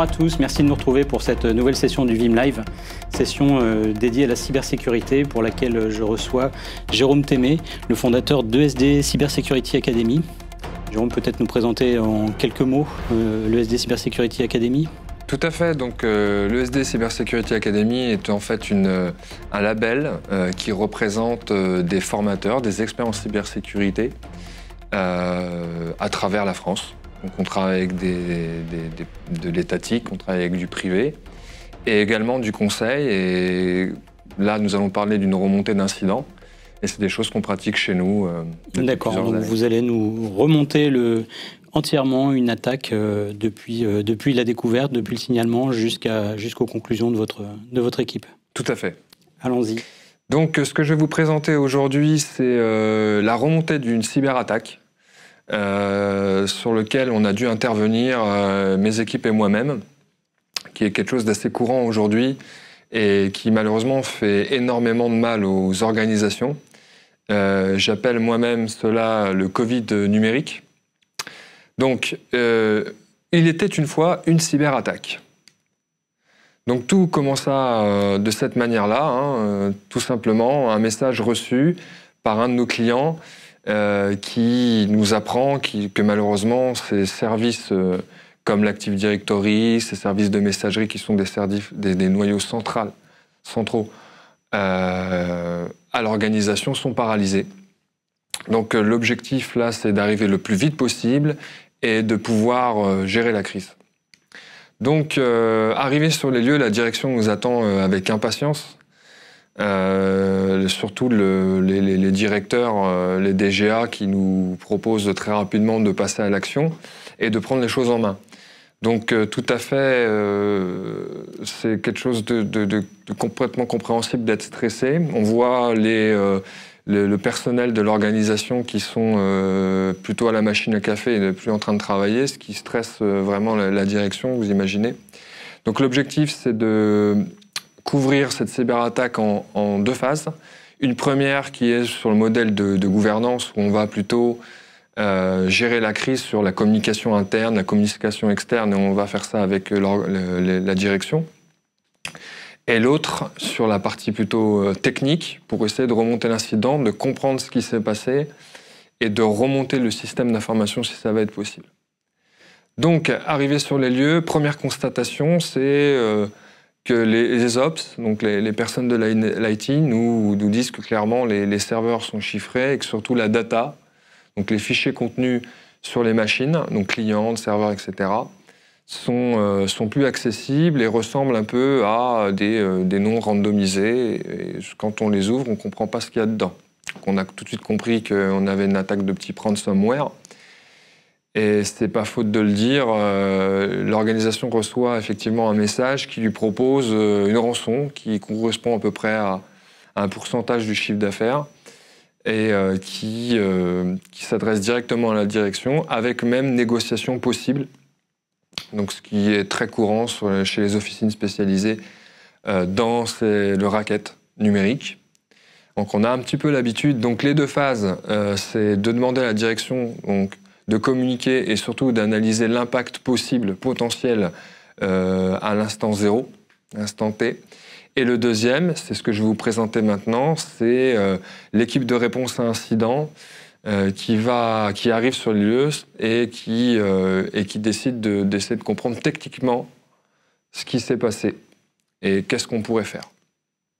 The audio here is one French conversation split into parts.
à tous, merci de nous retrouver pour cette nouvelle session du VIM Live, session euh, dédiée à la cybersécurité pour laquelle euh, je reçois Jérôme Témé, le fondateur d'ESD Cybersecurity Academy. Jérôme, peut-être nous présenter en quelques mots euh, l'ESD Cybersecurity Academy tout à fait. Donc, le l'ESD Cybersecurity Academy est en fait un label qui représente des formateurs, des experts en cybersécurité à travers la France. Donc on travaille avec de l'étatique, on travaille avec du privé et également du conseil. Et là, nous allons parler d'une remontée d'incidents. Et c'est des choses qu'on pratique chez nous. Euh, D'accord, vous allez nous remonter entièrement une attaque euh, depuis, euh, depuis la découverte, depuis le signalement jusqu'aux conclusions de votre, de votre équipe. Tout à fait. Allons-y. Donc ce que je vais vous présenter aujourd'hui, c'est la remontée d'une cyberattaque euh, sur lequel on a dû intervenir, euh, mes équipes et moi-même, qui est quelque chose d'assez courant aujourd'hui et qui malheureusement fait énormément de mal aux organisations. Euh, j'appelle moi-même cela le Covid numérique. Donc, il était une fois une cyberattaque. Donc tout commença de cette manière-là, hein, tout simplement un message reçu par un de nos clients euh, qui nous apprend que malheureusement, ces services euh, comme l'Active Directory, ces services de messagerie qui sont des, des, noyaux centraux euh, à l'organisation sont paralysés. Donc l'objectif là, c'est d'arriver le plus vite possible et de pouvoir gérer la crise. Donc, euh, arrivé sur les lieux, la direction nous attend avec impatience. Euh, surtout le, les, les, directeurs, euh, les DGA qui nous proposent très rapidement de passer à l'action et de prendre les choses en main. Donc euh, tout à fait, euh, c'est quelque chose de, de, de, complètement compréhensible d'être stressé. On voit les, le, personnel de l'organisation qui sont plutôt à la machine à café et ne plus en train de travailler, ce qui stresse vraiment la direction, vous imaginez. Donc l'objectif, c'est de couvrir cette cyberattaque en, en, deux phases. Une première qui est sur le modèle de, gouvernance, où on va plutôt euh, gérer la crise sur la communication interne, la communication externe, et on va faire ça avec la direction. Et l'autre sur la partie plutôt euh, technique, pour essayer de remonter l'incident, de comprendre ce qui s'est passé et de remonter le système d'information si ça va être possible. Donc, arrivé sur les lieux, première constatation, c'est... Euh, que les, les ops, donc les, personnes de l'IT, nous, disent que clairement les, serveurs sont chiffrés et que surtout la data, donc les fichiers contenus sur les machines, donc clients, serveurs, etc., euh, sont, plus accessibles et ressemblent un peu à des, euh, noms randomisés. quand on les ouvre, on ne comprend pas ce qu'il y a dedans. on a tout de suite compris qu'on avait une attaque de petit ransomware et n'est pas faute de le dire, euh, l'organisation reçoit effectivement un message qui lui propose euh, une rançon qui correspond à peu près à, un pourcentage du chiffre d'affaires et euh, qui, qui s'adresse directement à la direction avec même négociation possible. Donc ce qui est très courant chez les officines spécialisées dans le racket numérique. Donc on a un petit peu l'habitude. Donc les deux phases, c'est de demander à la direction donc de communiquer et surtout d'analyser l'impact possible, potentiel euh, à l'instant zéro, instant T. Et le deuxième, c'est ce que je vais vous présenter maintenant, c'est euh, l'équipe de réponse à incident euh, qui, va, qui arrive sur les lieux et qui, et qui décide d'essayer de comprendre techniquement ce qui s'est passé et qu'est-ce qu'on pourrait faire.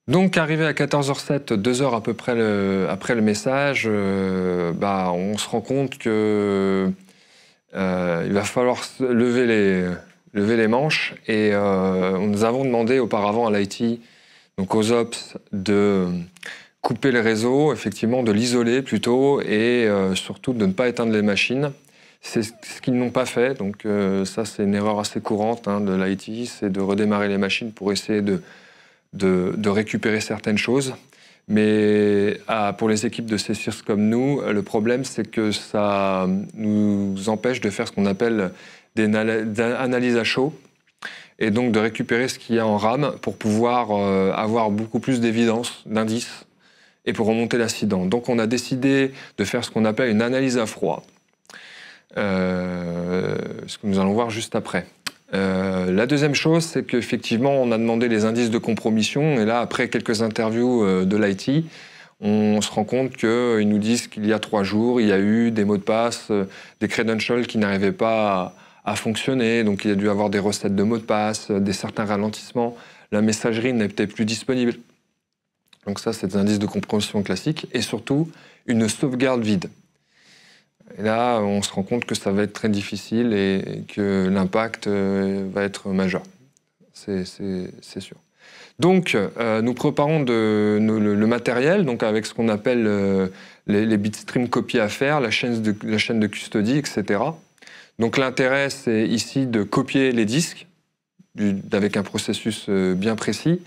Donc, arrivé à 14h07, deux heures à peu près le, après le message, euh, bah, on se rend compte que euh, il va falloir lever les, lever les manches. Et euh, nous avons demandé auparavant à l'IT, donc aux ops, de couper le réseau, effectivement, de l'isoler plutôt, et surtout de ne pas éteindre les machines. C'est ce qu'ils n'ont pas fait. Donc, ça, c'est une erreur assez courante hein, de l'IT, c'est de redémarrer les machines pour essayer de de, récupérer certaines choses. Mais ah, pour les équipes de CSIRS comme nous, le problème, c'est que ça nous empêche de faire ce qu'on appelle des analyses à chaud et donc de récupérer ce qu'il y a en RAM pour pouvoir euh, avoir beaucoup plus d'évidence, d'indices, et pour remonter l'incident. Donc on a décidé de faire ce qu'on appelle une analyse à froid, euh, ce que nous allons voir juste après. Euh, la deuxième chose, c'est qu'effectivement, on a demandé les indices de compromission. Et là, après quelques interviews euh, de l'IT, on se rend compte qu'ils nous disent qu'il y a trois jours, il y a eu des mots de passe, euh, des credentials qui n'arrivaient pas à, fonctionner. Donc, il y a dû avoir des recettes de mots de passe, des certains ralentissements. La messagerie n'était plus disponible. Donc ça, c'est des indices de compromission classiques. Et surtout, une sauvegarde vide là, on se rend compte que ça va être très difficile et que l'impact euh, va être majeur. C'est sûr. Donc, euh, nous préparons le, matériel, donc avec ce qu'on appelle euh, les, les, bitstream copies à faire, la chaîne de, custodie, etc. Donc, l'intérêt, c'est ici de copier les disques avec un processus bien précis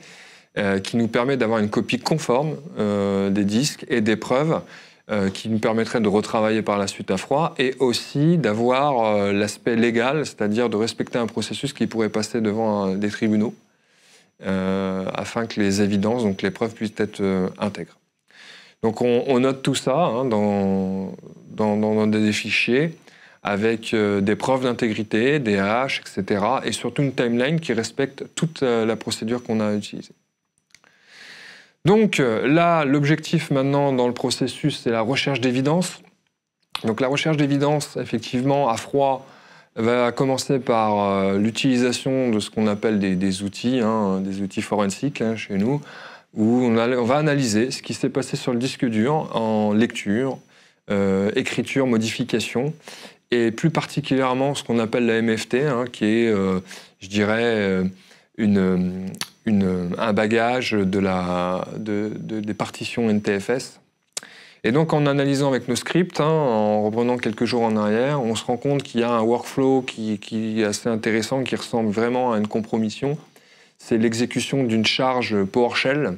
qui nous permet d'avoir une copie conforme des disques et des preuves euh, qui nous permettrait de retravailler par la suite à froid et aussi d'avoir euh, l'aspect légal, c'est-à-dire de respecter un processus qui pourrait passer devant euh, des tribunaux afin que les évidences, donc les preuves, puissent être intègres. Donc on, note tout ça hein, dans, dans, dans, des fichiers avec des preuves d'intégrité, des haches, etc. Et surtout une timeline qui respecte toute la procédure qu'on a utilisée. Donc euh, là, l'objectif maintenant dans le processus, c'est la recherche d'évidence. Donc la recherche d'évidence, effectivement, à froid, va commencer par euh, l'utilisation de ce qu'on appelle des, outils, hein, des outils forensiques hein, chez nous, où on, va analyser ce qui s'est passé sur le disque dur en lecture, euh, écriture, modification, et plus particulièrement ce qu'on appelle la MFT, hein, qui est, je dirais, une, un bagage de la, des partitions NTFS. Et donc en analysant avec nos scripts, hein, en reprenant quelques jours en arrière, on se rend compte qu'il y a un workflow qui, qui, est assez intéressant, qui ressemble vraiment à une compromission. C'est l'exécution d'une charge PowerShell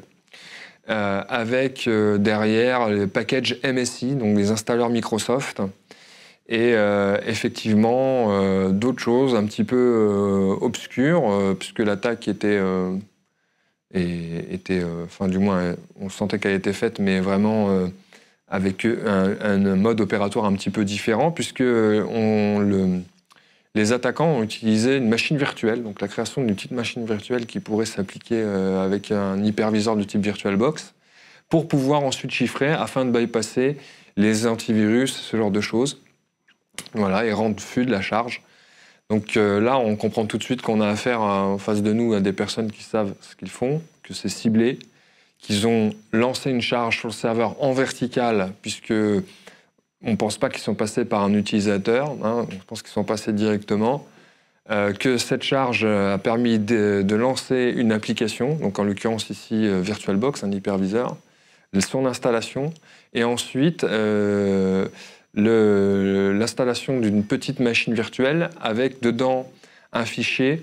euh, avec euh, derrière le package MSI, donc les installeurs Microsoft, et euh, effectivement d'autres choses un petit peu obscures, puisque l'attaque était était, euh, enfin du moins, on sentait qu'elle était faite, mais vraiment euh, avec un, un, mode opératoire un petit peu différent, puisque euh, on, le, les attaquants ont utilisé une machine virtuelle, donc la création d'une petite machine virtuelle qui pourrait s'appliquer avec un hyperviseur du type VirtualBox, pour pouvoir ensuite chiffrer afin de bypasser les antivirus, ce genre de choses, voilà, et rendre de la charge donc euh, là, on comprend tout de suite qu'on a affaire en face de nous à des personnes qui savent ce qu'ils font, que c'est ciblé, qu'ils ont lancé une charge sur le serveur en vertical, puisque on ne pense pas qu'ils sont passés par un utilisateur, hein, on pense qu'ils sont passés directement, euh, que cette charge a permis de, lancer une application, donc en l'occurrence ici euh, VirtualBox, un hyperviseur, son installation, et ensuite l'installation d'une petite machine virtuelle avec dedans un fichier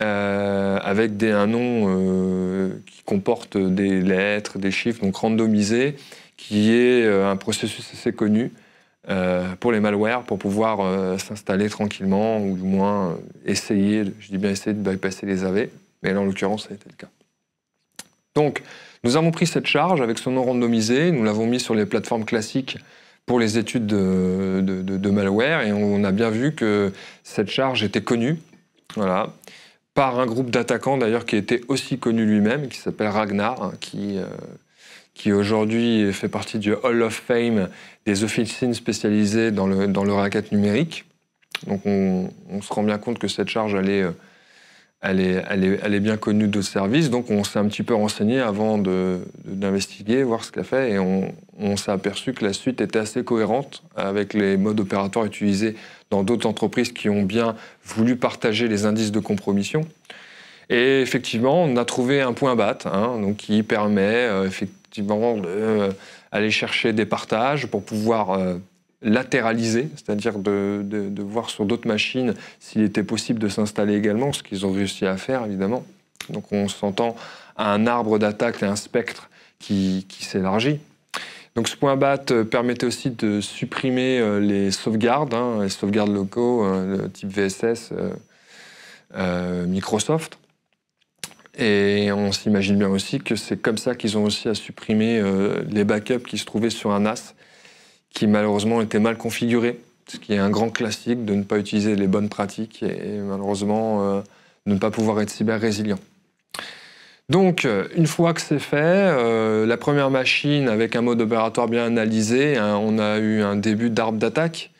euh, avec un nom euh, qui comporte des lettres, des chiffres, donc randomisé, qui est euh, un processus assez connu pour les malwares, pour pouvoir s'installer tranquillement, ou du moins essayer, je dis bien essayer de bypasser les AV, mais là en l'occurrence ça a été le cas. Donc nous avons pris cette charge avec son nom randomisé, nous l'avons mis sur les plateformes classiques pour les études de, malware et on a bien vu que cette charge était connue voilà, par un groupe d'attaquants d'ailleurs qui était aussi connu lui-même, qui s'appelle Ragnar, hein, qui, euh, qui aujourd'hui fait partie du Hall of Fame des officines spécialisées dans le, dans le racket numérique. Donc on, se rend bien compte que cette charge allait elle est, elle, est, bien connue de service, donc on s'est un petit peu renseigné avant d'investiguer, de, voir ce qu'elle fait, et on, s'est aperçu que la suite était assez cohérente avec les modes opératoires utilisés dans d'autres entreprises qui ont bien voulu partager les indices de compromission. Et effectivement, on a trouvé un point BAT, hein, donc qui permet euh, effectivement d'aller euh, chercher des partages pour pouvoir euh, latéraliser, c'est-à-dire de, voir sur d'autres machines s'il était possible de s'installer également, ce qu'ils ont réussi à faire évidemment. Donc on s'entend à un arbre d'attaque et un spectre qui, s'élargit. Donc ce point BAT euh, permettait aussi de supprimer euh, les sauvegardes, hein, les sauvegardes locaux hein, type VSS euh, Microsoft. Et on s'imagine bien aussi que c'est comme ça qu'ils ont aussi à supprimer les backups qui se trouvaient sur un NAS qui malheureusement était mal configuré, ce qui est un grand classique de ne pas utiliser les bonnes pratiques et, malheureusement euh, ne pas pouvoir être cyber résilient. Donc, euh, une fois que c'est fait, euh, la première machine avec un mode opératoire bien analysé, hein, on a eu un début d'arbre d'attaque.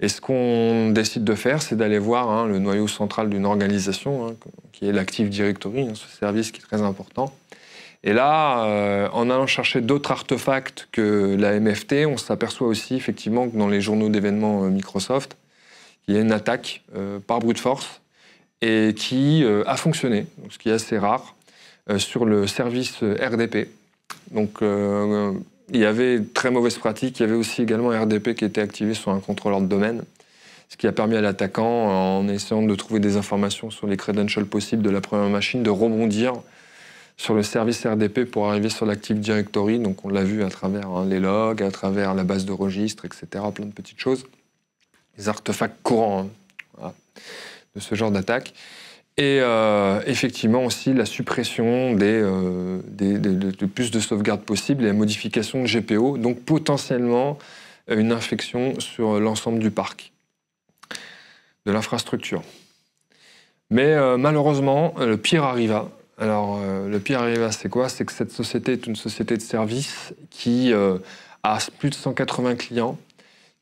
Et ce qu'on décide de faire, c'est d'aller voir hein, le noyau central d'une organisation, hein, qui est l'Active Directory, ce service qui est très important. Et là, euh, en allant chercher d'autres artefacts que la MFT, on s'aperçoit aussi effectivement que dans les journaux d'événements euh, Microsoft, il y a une attaque euh, par brute force et qui a fonctionné, ce qui est assez rare, sur le service RDP. Donc il y avait très mauvaise pratique, il y avait aussi également RDP qui était activé sur un contrôleur de domaine, ce qui a permis à l'attaquant, en essayant de trouver des informations sur les credentials possibles de la première machine, de rebondir sur le service RDP pour arriver sur l'Active Directory. Donc on l'a vu à travers hein, les logs, à travers la base de registre, etc. Plein de petites choses. Les artefacts courants hein, de ce genre d'attaque. Et euh, effectivement aussi la suppression des, euh, de, plus de sauvegardes possibles et la modification de GPO, donc potentiellement euh, une infection sur l'ensemble du parc, de l'infrastructure. Mais malheureusement, le pire arriva, alors, euh, le pire arrivé, c'est quoi C'est que cette société est une société de services qui euh, a plus de 180 clients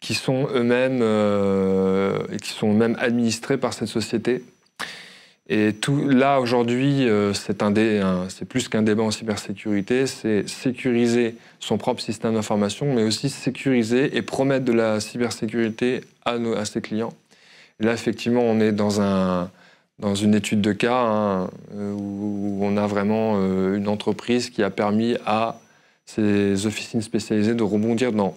qui sont eux-mêmes euh, et qui sont même administrés par cette société. Et tout, là, aujourd'hui, c'est un c'est plus qu'un débat en cybersécurité, c'est sécuriser son propre système d'information, mais aussi sécuriser et promettre de la cybersécurité à, nos, à ses clients. Là, effectivement, on est dans un, dans une étude de cas hein, euh, où, on a vraiment euh, une entreprise qui a permis à ces officines spécialisées de rebondir dans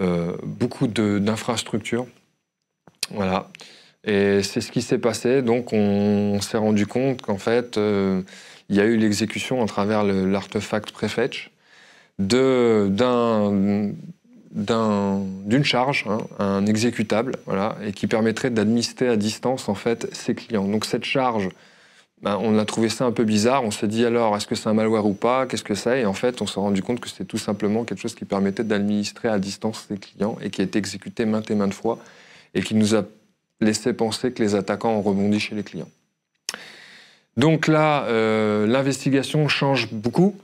euh, beaucoup d'infrastructures. Voilà. Et c'est ce qui s'est passé. Donc, on, s'est rendu compte qu'en fait, il y a eu l'exécution à travers l'artefact Prefetch d'un d'une charge, hein, un exécutable, voilà, et qui permettrait d'administrer à distance en fait ses clients. Donc cette charge, ben, on a trouvé ça un peu bizarre. On s'est dit alors, est-ce que c'est un malware ou pas Qu'est-ce que c'est Et en fait, on s'est rendu compte que c'était tout simplement quelque chose qui permettait d'administrer à distance ses clients et qui a été exécuté maintes et maintes fois et qui nous a laissé penser que les attaquants ont rebondi chez les clients. Donc là, euh, l'investigation change beaucoup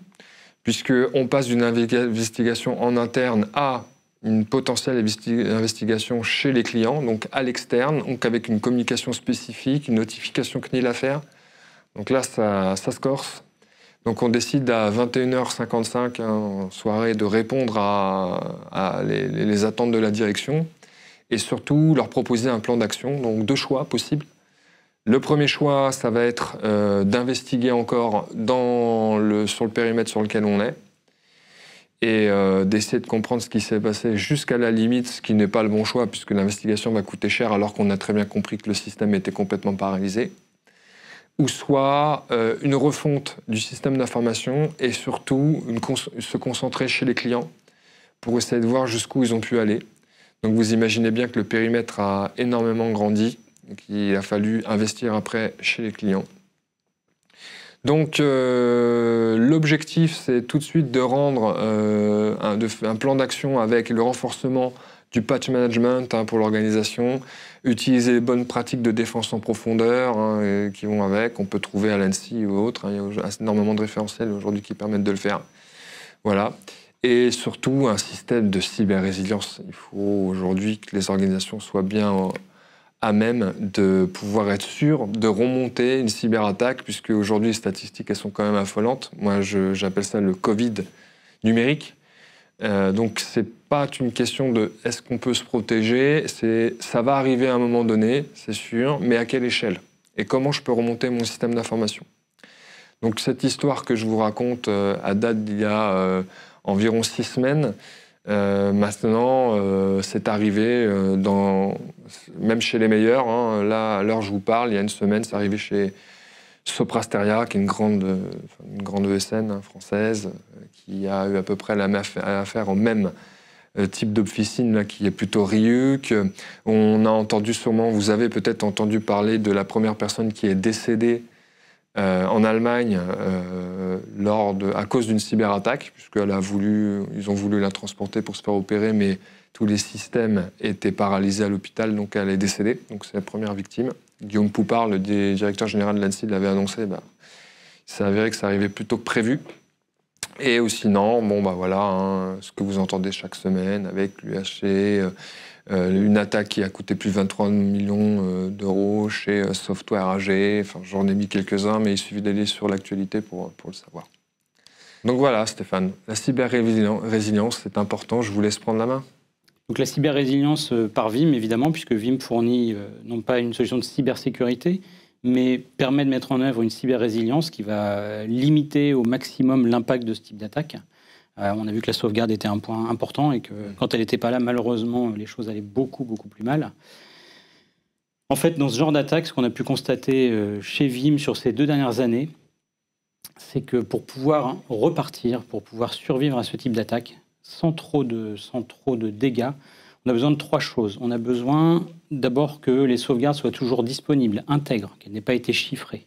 puisque on passe d'une investigation en interne à une potentielle investigation chez les clients, donc à l'externe, donc avec une communication spécifique, une notification CNIL à faire. Donc là, ça, se corse. Donc on décide à 21h55 hein, en soirée de répondre à, à les, attentes de la direction et surtout leur proposer un plan d'action, donc deux choix possibles. Le premier choix, ça va être euh, d'investiguer encore dans le, sur le périmètre sur lequel on est, et euh, d'essayer de comprendre ce qui s'est passé jusqu'à la limite, ce qui n'est pas le bon choix, puisque l'investigation va coûter cher alors qu'on a très bien compris que le système était complètement paralysé, ou soit euh, une refonte du système d'information et surtout se concentrer chez les clients pour essayer de voir jusqu'où ils ont pu aller. Donc vous imaginez bien que le périmètre a énormément grandi, qu'il a fallu investir après chez les clients. Donc euh, l'objectif, c'est tout de suite de rendre euh, un, plan d'action avec le renforcement du patch management hein, pour l'organisation, utiliser les bonnes pratiques de défense en profondeur hein, qui vont avec, on peut trouver à l'ANSI ou autre, hein, il y a énormément de référentiels aujourd'hui qui permettent de le faire. Voilà. Et surtout un système de cyber-résilience. Il faut aujourd'hui que les organisations soient bien euh, à même de pouvoir être sûr de remonter une cyberattaque, puisque aujourd'hui les statistiques elles sont quand même affolantes. Moi, j'appelle ça le Covid numérique. Euh, donc, donc, n'est pas une question de est-ce qu'on peut se protéger, c'est ça va arriver à un moment donné, c'est sûr, mais à quelle échelle Et comment je peux remonter mon système d'information Donc, cette histoire que je vous raconte à euh, date d'il y a euh, environ six semaines, euh, maintenant, euh, c'est arrivé euh, dans, même chez les meilleurs. Hein. là, à l'heure où je vous parle, il y a une semaine, c'est arrivé chez Soprasteria, qui est une grande, une grande ESN hein, française, qui a eu à peu près la même affaire au même type d'officine qui est plutôt Ryuk. On a entendu sûrement, vous avez peut-être entendu parler de la première personne qui est décédée euh, en Allemagne euh, à cause d'une cyberattaque, puisqu'ils a voulu, ils ont voulu la transporter pour se faire opérer, mais tous les systèmes étaient paralysés à l'hôpital, donc elle est décédée. Donc c'est la première victime. Guillaume Poupard, le directeur général de l'ANSI, l'avait annoncé. Bah, il s'est avéré que ça arrivait plus tôt que prévu. Et aussi, non, bon, bah voilà, hein, ce que vous entendez chaque semaine avec l'UHC, euh, euh, une attaque qui a coûté plus de 23 millions euh, d'euros chez euh, Software AG. Enfin, j'en ai mis quelques-uns, mais il suffit d'aller sur l'actualité pour, pour le savoir. Donc voilà, Stéphane, la cyber-résilience, c'est important. Je vous laisse prendre la main. Donc la cyber-résilience par Vim, évidemment, puisque Vim fournit non pas une solution de cybersécurité, mais permet de mettre en œuvre une cyber-résilience qui va limiter au maximum l'impact de ce type d'attaque. Euh, on a vu que la sauvegarde était un point important et que quand elle n'était pas là, malheureusement, les choses allaient beaucoup, beaucoup plus mal. En fait, dans ce genre d'attaque, ce qu'on a pu constater euh, chez Vim sur ces deux dernières années, c'est que pour pouvoir repartir, pour pouvoir survivre à ce type d'attaque, sans trop de, sans trop de dégâts, on a besoin de trois choses. On a besoin d'abord que les sauvegardes soient toujours disponibles, intègres, qu'elles n'aient pas été chiffrées.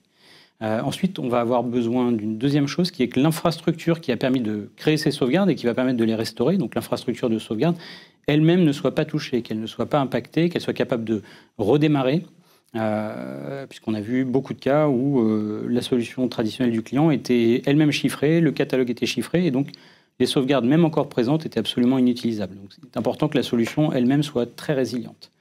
Euh, ensuite, on va avoir besoin d'une deuxième chose qui est que l'infrastructure qui a permis de créer ces sauvegardes et qui va permettre de les restaurer, donc l'infrastructure de sauvegarde, elle-même ne soit pas touchée, qu'elle ne soit pas impactée, qu'elle soit capable de redémarrer. Euh, puisqu'on a vu beaucoup de cas où euh, la solution traditionnelle du client était elle-même chiffrée, le catalogue était chiffré, et donc les sauvegardes, même encore présentes, étaient absolument inutilisables. Donc c'est important que la solution elle-même soit très résiliente.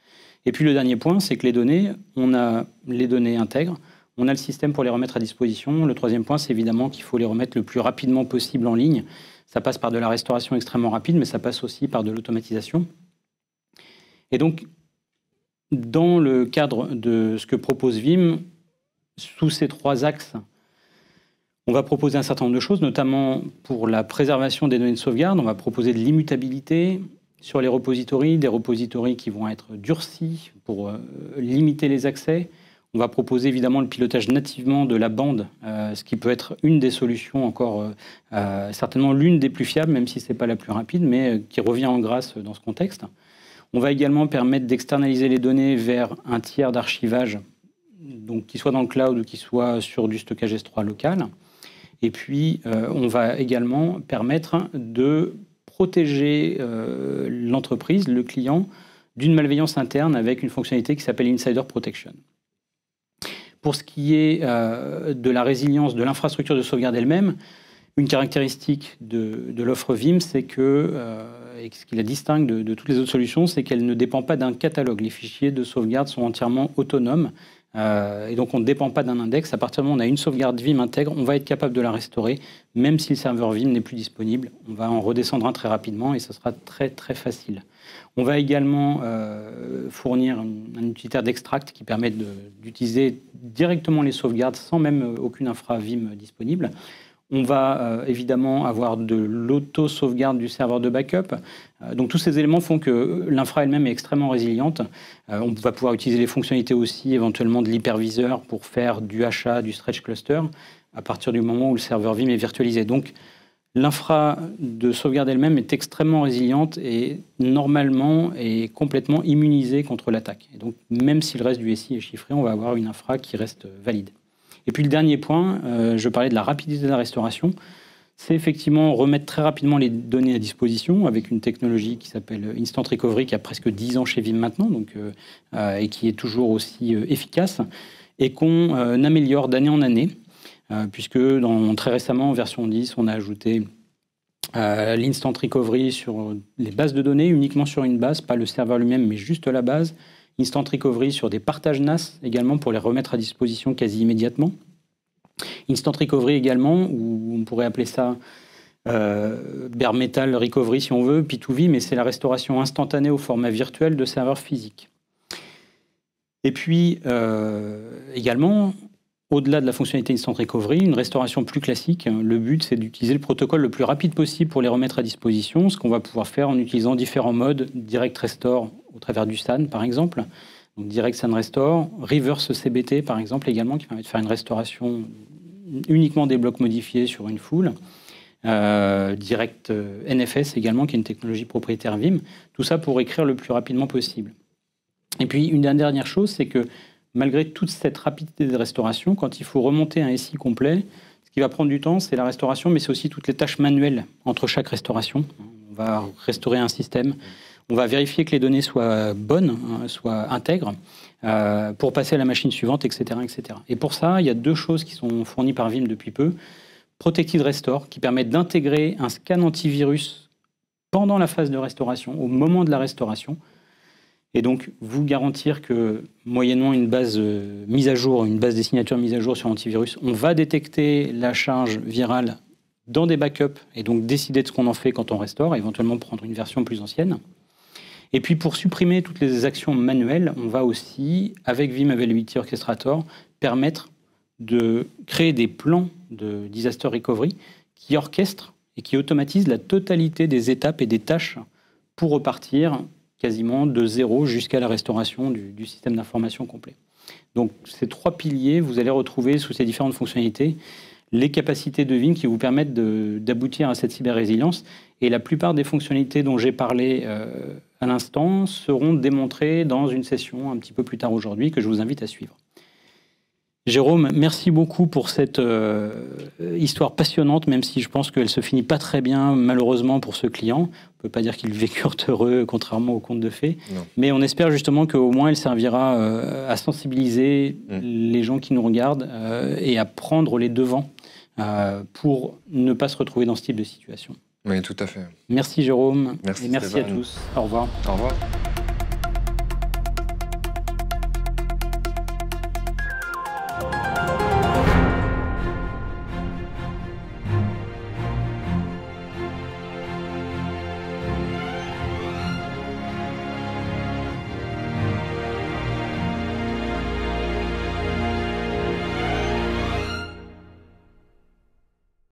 Et puis le dernier point, c'est que les données, on a les données intègres, on a le système pour les remettre à disposition. Le troisième point, c'est évidemment qu'il faut les remettre le plus rapidement possible en ligne. Ça passe par de la restauration extrêmement rapide, mais ça passe aussi par de l'automatisation. Et donc, dans le cadre de ce que propose Vim, sous ces trois axes, on va proposer un certain nombre de choses, notamment pour la préservation des données de sauvegarde. On va proposer de l'immutabilité sur les repositories, des repositories qui vont être durcis pour euh, limiter les accès. On va proposer évidemment le pilotage nativement de la bande, euh, ce qui peut être une des solutions encore, euh, euh, certainement l'une des plus fiables, même si ce n'est pas la plus rapide, mais qui revient en grâce dans ce contexte. On va également permettre d'externaliser les données vers un tiers d'archivage, donc qui soit dans le cloud ou qui soit sur du stockage S3 local. Et puis, on va également permettre de protéger l'entreprise, le client, d'une malveillance interne avec une fonctionnalité qui s'appelle Insider Protection. Pour ce qui est euh, de la résilience de l'infrastructure de sauvegarde elle-même, une caractéristique de, l'offre VIM, c'est que, euh, et ce qui la distingue de toutes les autres solutions, c'est qu'elle ne dépend pas d'un catalogue. Les fichiers de sauvegarde sont entièrement autonomes. Euh, et donc on ne dépend pas d'un index. À partir du moment où on a une sauvegarde Vim intègre, on va être capable de la restaurer, même si le serveur Vim n'est plus disponible. On va en redescendre un très rapidement et ce sera très très facile. On va également euh, fournir un, utilitaire d'extract qui permet d'utiliser directement les sauvegardes sans même euh, aucune infra Vim disponible. On va évidemment avoir de l'auto-sauvegarde du serveur de backup. Euh, donc tous ces éléments font que l'infra elle-même est extrêmement résiliente. Euh, on va pouvoir utiliser les fonctionnalités aussi éventuellement de l'hyperviseur pour faire du achat, du stretch cluster, à partir du moment où le serveur Vim est virtualisé. Donc l'infra de sauvegarde elle-même est extrêmement résiliente et normalement est complètement immunisée contre l'attaque. donc même si le reste du SI est chiffré, on va avoir une infra qui reste valide. Et puis le dernier point, euh, je parlais de la rapidité de la restauration c'est effectivement remettre très rapidement les données à disposition avec une technologie qui s'appelle Instant Recovery, qui a presque 10 ans chez Vim maintenant, donc, euh, euh, et qui est toujours aussi euh, efficace, et qu'on améliore d'année en année, puisque dans, très récemment, en version 10, on a ajouté l'Instant Recovery sur les bases de données, uniquement sur une base, pas le serveur lui-même, mais juste la base. Instant Recovery sur des partages NAS également pour les remettre à disposition quasi immédiatement. Instant Recovery également, ou on pourrait appeler ça euh, bare metal recovery si on veut, P2V, mais c'est la restauration instantanée au format virtuel de serveurs physiques. Et puis euh, également, au-delà de la fonctionnalité Instant Recovery, une restauration plus classique, le but c'est d'utiliser le protocole le plus rapide possible pour les remettre à disposition, ce qu'on va pouvoir faire en utilisant différents modes, Direct Restore au travers du SAN par exemple, Direct Sun Restore, Reverse CBT par exemple également, qui permet de faire une restauration uniquement des blocs modifiés sur une foule. Euh, direct euh, NFS également, qui est une technologie propriétaire VIM. Tout ça pour écrire le plus rapidement possible. Et puis une dernière chose, c'est que malgré toute cette rapidité de restauration, quand il faut remonter un SI complet, ce qui va prendre du temps, c'est la restauration, mais c'est aussi toutes les tâches manuelles entre chaque restauration. On va restaurer un système. On va vérifier que les données soient bonnes, hein, soient intègres, euh, pour passer à la machine suivante, etc., etc. Et pour ça, il y a deux choses qui sont fournies par Vim depuis peu. Protected Restore, qui permet d'intégrer un scan antivirus pendant la phase de restauration, au moment de la restauration, et donc vous garantir que, moyennement, une base euh, mise à jour, une base des signatures mise à jour sur antivirus, on va détecter la charge virale dans des backups et donc décider de ce qu'on en fait quand on restaure, éventuellement prendre une version plus ancienne. Et puis pour supprimer toutes les actions manuelles, on va aussi, avec Vim Availability Orchestrator, permettre de créer des plans de disaster recovery qui orchestrent et qui automatisent la totalité des étapes et des tâches pour repartir quasiment de zéro jusqu'à la restauration du, du système d'information complet. Donc ces trois piliers, vous allez retrouver sous ces différentes fonctionnalités les capacités de Vim qui vous permettent d'aboutir à cette cyber-résilience. Et la plupart des fonctionnalités dont j'ai parlé euh, à l'instant seront démontrées dans une session un petit peu plus tard aujourd'hui que je vous invite à suivre. Jérôme, merci beaucoup pour cette euh, histoire passionnante, même si je pense qu'elle se finit pas très bien, malheureusement, pour ce client. On peut pas dire qu'il vécurent heureux, contrairement au conte de fées. Mais on espère justement qu'au moins elle servira euh, à sensibiliser mm. les gens qui nous regardent et à prendre les devants euh, pour ne pas se retrouver dans ce type de situation. Oui, tout à fait. Merci Jérôme. Merci et merci à tous. Au revoir. Au revoir.